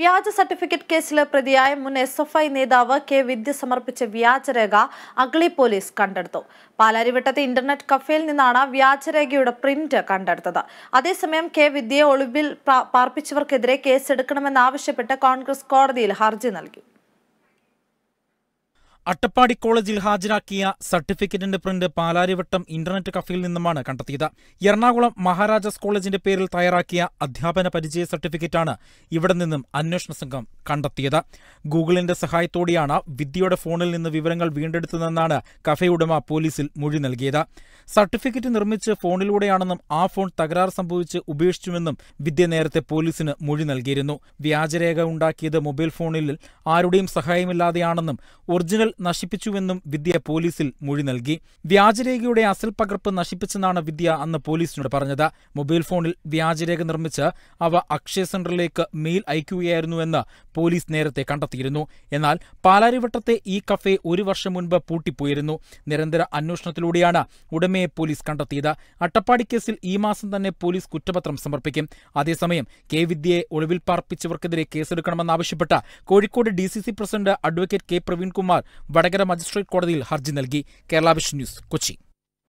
വ്യാജ സർട്ടിഫിക്കറ്റ് കേസിലെ പ്രതിയായ മുൻ എസ് എഫ് ഐ നേതാവ് കെ വിദ്യ സമർപ്പിച്ച വ്യാജരേഖ അഗ്ലി പോലീസ് കണ്ടെടുത്തു പാലാരിവട്ടത്തെ ഇന്റർനെറ്റ് കഫേയിൽ നിന്നാണ് വ്യാജരേഖയുടെ പ്രിന്റ് കണ്ടെടുത്തത് അതേസമയം കെ വിദ്യയെ ഒളിവിൽ പാർപ്പിച്ചവർക്കെതിരെ കേസെടുക്കണമെന്നാവശ്യപ്പെട്ട് കോൺഗ്രസ് കോടതിയിൽ ഹർജി നൽകി അട്ടപ്പാടി കോളേജിൽ ഹാജരാക്കിയ സർട്ടിഫിക്കറ്റിന്റെ പ്രിന്റ് പാലാരിവട്ടം ഇന്റർനെറ്റ് കഫയിൽ നിന്നുമാണ് കണ്ടെത്തിയത് എറണാകുളം മഹാരാജാസ് കോളേജിന്റെ പേരിൽ തയ്യാറാക്കിയ അധ്യാപന പരിചയ സർട്ടിഫിക്കറ്റാണ് ഇവിടെ നിന്നും അന്വേഷണ സംഘം കണ്ടെത്തിയത് ഗൂഗിളിന്റെ സഹായത്തോടെയാണ് വിദ്യയുടെ ഫോണിൽ നിന്ന് വിവരങ്ങൾ വീണ്ടെടുത്തതെന്നാണ് കഫേ ഉടമ പോലീസിൽ മൊഴി നൽകിയത് സർട്ടിഫിക്കറ്റ് നിർമ്മിച്ച് ഫോണിലൂടെയാണെന്നും ആ ഫോൺ തകരാർ സംഭവിച്ച് ഉപേക്ഷിച്ചുവെന്നും വിദ്യ നേരത്തെ പോലീസിന് മൊഴി നൽകിയിരുന്നു വ്യാജരേഖ ഉണ്ടാക്കിയത് മൊബൈൽ ഫോണിൽ ആരുടെയും സഹായമില്ലാതെയാണെന്നും ഒറിജിനൽ നശിപ്പിച്ചുവെന്നും വിദ്യ പോലീസിൽ മൊഴി നൽകി വ്യാജരേഖയുടെ അസൽ പകർപ്പ് നശിപ്പിച്ചെന്നാണ് വിദ്യ അന്ന് പോലീസിനോട് പറഞ്ഞത് മൊബൈൽ ഫോണിൽ വ്യാജരേഖ നിർമ്മിച്ച് അവ അക്ഷയ സെന്ററിലേക്ക് മെയിൽ അയക്കുകയായിരുന്നുവെന്ന് പോലീസ് നേരത്തെ കണ്ടെത്തിയിരുന്നു എന്നാൽ പാലാരിവട്ടത്തെ ഈ കഫേ ഒരു വർഷം മുൻപ് പൂട്ടിപ്പോയിരുന്നു നിരന്തര അന്വേഷണത്തിലൂടെയാണ് ഉടമയെ പോലീസ് കണ്ടെത്തിയത് അട്ടപ്പാടി കേസിൽ ഈ മാസം തന്നെ പോലീസ് കുറ്റപത്രം സമർപ്പിക്കും അതേസമയം കെ വിദ്യയെ ഒളിവിൽ പാർപ്പിച്ചവർക്കെതിരെ കേസെടുക്കണമെന്നാവശ്യപ്പെട്ട് Kozhikode D president advocate K Praveenkumar Vadakara magistrate കോടതിയിൽ ഹർജി നൽകി കേരള വിഷൻ ന്യൂസ് കൊച്ചി